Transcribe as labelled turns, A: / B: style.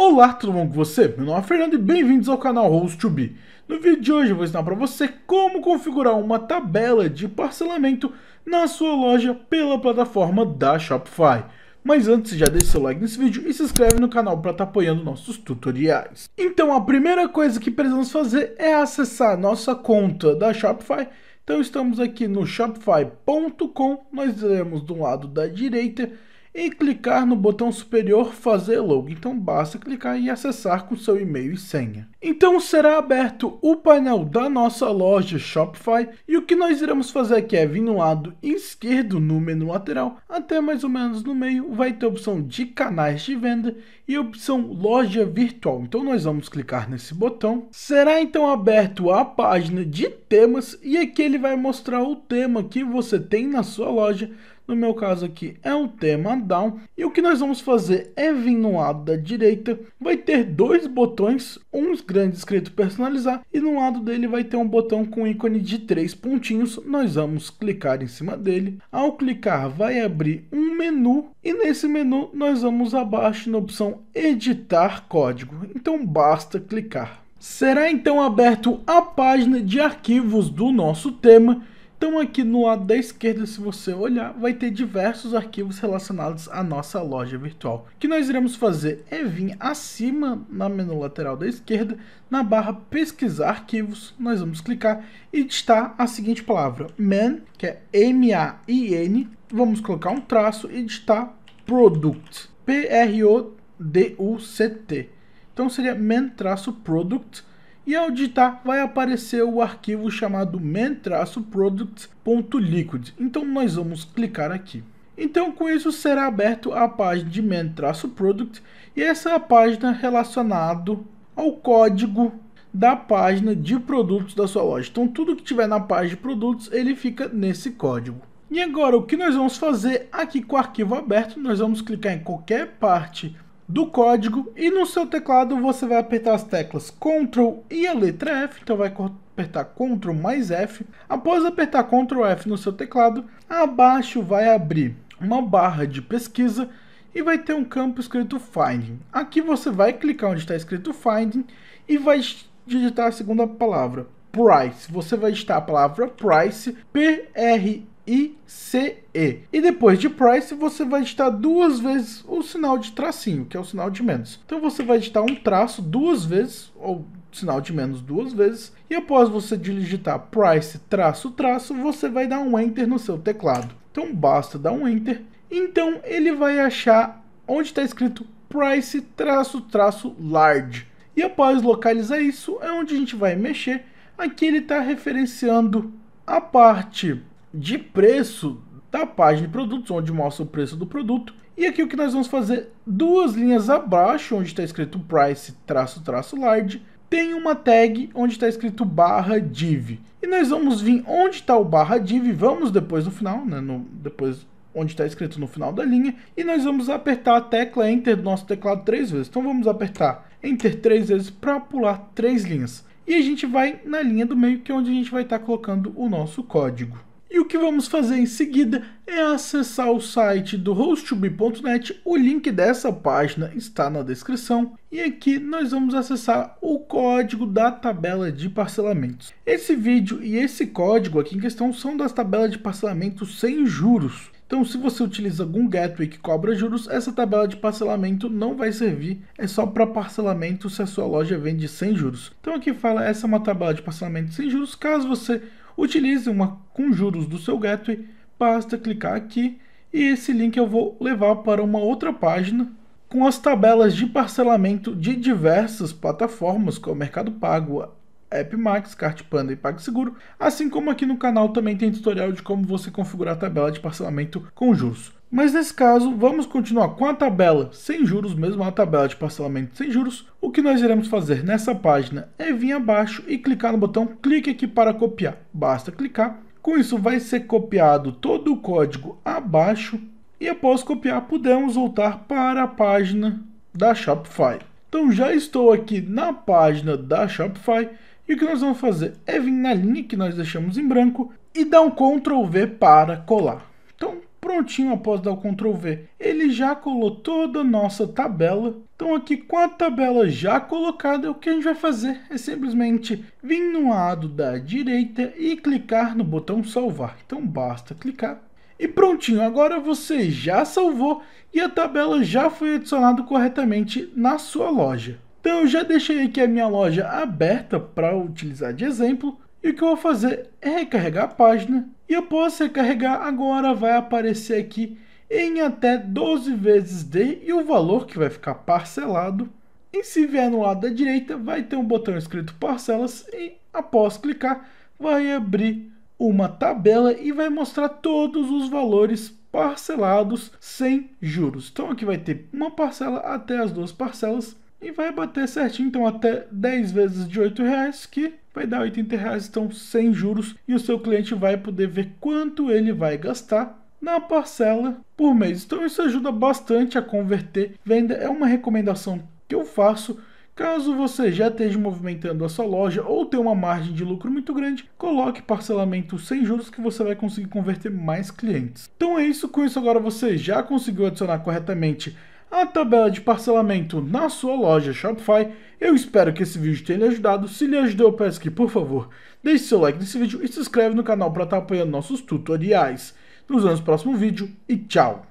A: Olá, tudo bom com você? Meu nome é Fernando e bem-vindos ao canal Host2B. No vídeo de hoje eu vou ensinar para você como configurar uma tabela de parcelamento na sua loja pela plataforma da Shopify. Mas antes, já deixa seu like nesse vídeo e se inscreve no canal para estar tá apoiando nossos tutoriais. Então a primeira coisa que precisamos fazer é acessar nossa conta da Shopify. Então estamos aqui no shopify.com, nós iremos do lado da direita e clicar no botão superior Fazer login Então basta clicar e acessar com seu e-mail e senha. Então será aberto o painel da nossa loja Shopify e o que nós iremos fazer aqui é vir no lado esquerdo no menu lateral até mais ou menos no meio vai ter a opção de canais de venda e a opção loja virtual. Então nós vamos clicar nesse botão. Será então aberto a página de temas e aqui ele vai mostrar o tema que você tem na sua loja no meu caso aqui é o tema down, e o que nós vamos fazer é vir no lado da direita, vai ter dois botões, um grande escrito personalizar, e no lado dele vai ter um botão com ícone de três pontinhos, nós vamos clicar em cima dele, ao clicar vai abrir um menu, e nesse menu nós vamos abaixo na opção editar código, então basta clicar. Será então aberto a página de arquivos do nosso tema, então aqui no lado da esquerda, se você olhar, vai ter diversos arquivos relacionados à nossa loja virtual. O que nós iremos fazer é vir acima na menu lateral da esquerda, na barra pesquisar arquivos, nós vamos clicar e digitar a seguinte palavra, man, que é M-A-I-N, vamos colocar um traço e digitar product, P-R-O-D-U-C-T. Então seria man-product, e ao digitar vai aparecer o arquivo chamado main-product.liquid. Então nós vamos clicar aqui. Então com isso será aberto a página de main-product e essa é a página relacionado ao código da página de produtos da sua loja. Então tudo que tiver na página de produtos, ele fica nesse código. E agora o que nós vamos fazer aqui com o arquivo aberto, nós vamos clicar em qualquer parte do código e no seu teclado você vai apertar as teclas Ctrl e a letra F, então vai apertar Ctrl mais F. Após apertar Ctrl F no seu teclado, abaixo vai abrir uma barra de pesquisa e vai ter um campo escrito Finding. Aqui você vai clicar onde está escrito Finding e vai digitar a segunda palavra, Price. Você vai digitar a palavra Price, P-R-I-C-E, ICE. E depois de price, você vai digitar duas vezes o sinal de tracinho, que é o sinal de menos. Então você vai digitar um traço duas vezes, ou sinal de menos duas vezes, e após você digitar price traço traço, você vai dar um enter no seu teclado. Então basta dar um enter. Então ele vai achar onde está escrito price traço traço large. E após localizar isso, é onde a gente vai mexer. Aqui ele está referenciando a parte de preço da página de produtos, onde mostra o preço do produto. E aqui o que nós vamos fazer, duas linhas abaixo, onde está escrito price, traço, traço, large, tem uma tag onde está escrito barra div. E nós vamos vir onde está o barra div, vamos depois no final, né, no, depois onde está escrito no final da linha, e nós vamos apertar a tecla Enter do nosso teclado três vezes. Então vamos apertar Enter três vezes para pular três linhas. E a gente vai na linha do meio, que é onde a gente vai estar tá colocando o nosso código. E o que vamos fazer em seguida é acessar o site do hostube.net, o link dessa página está na descrição, e aqui nós vamos acessar o código da tabela de parcelamentos. Esse vídeo e esse código aqui em questão são das tabelas de parcelamento sem juros. Então, se você utiliza algum gateway que cobra juros, essa tabela de parcelamento não vai servir, é só para parcelamento se a sua loja vende sem juros. Então, aqui fala essa é uma tabela de parcelamento sem juros. Caso você utilize uma com juros do seu gateway, basta clicar aqui e esse link eu vou levar para uma outra página com as tabelas de parcelamento de diversas plataformas, como Mercado Pago, AppMax, CartPanda e PagSeguro, assim como aqui no canal também tem tutorial de como você configurar a tabela de parcelamento com juros. Mas nesse caso, vamos continuar com a tabela sem juros, mesmo a tabela de parcelamento sem juros. O que nós iremos fazer nessa página é vir abaixo e clicar no botão clique aqui para copiar. Basta clicar. Com isso vai ser copiado todo o código abaixo e após copiar podemos voltar para a página da Shopify. Então já estou aqui na página da Shopify e o que nós vamos fazer é vir na linha que nós deixamos em branco e dar um Ctrl V para colar. Então, prontinho após dar o Ctrl V, ele já colou toda a nossa tabela. Então aqui com a tabela já colocada, o que a gente vai fazer é simplesmente vir no lado da direita e clicar no botão salvar. Então basta clicar e prontinho, agora você já salvou e a tabela já foi adicionada corretamente na sua loja. Então eu já deixei aqui a minha loja aberta para utilizar de exemplo. E o que eu vou fazer é recarregar a página. E após recarregar, agora vai aparecer aqui em até 12 vezes D e o valor que vai ficar parcelado. E se vier no lado da direita, vai ter um botão escrito parcelas e após clicar, vai abrir uma tabela e vai mostrar todos os valores parcelados sem juros. Então aqui vai ter uma parcela até as duas parcelas e vai bater certinho, então até 10 vezes de R$ reais, que vai dar R$ reais, então sem juros, e o seu cliente vai poder ver quanto ele vai gastar na parcela por mês. Então isso ajuda bastante a converter venda, é uma recomendação que eu faço. Caso você já esteja movimentando a sua loja ou tenha uma margem de lucro muito grande, coloque parcelamento sem juros que você vai conseguir converter mais clientes. Então é isso, com isso agora você já conseguiu adicionar corretamente a tabela de parcelamento na sua loja Shopify. Eu espero que esse vídeo tenha lhe ajudado. Se lhe ajudou, eu peço que, por favor, deixe seu like nesse vídeo e se inscreve no canal para estar tá apoiando nossos tutoriais. Nos vemos no próximo vídeo e tchau!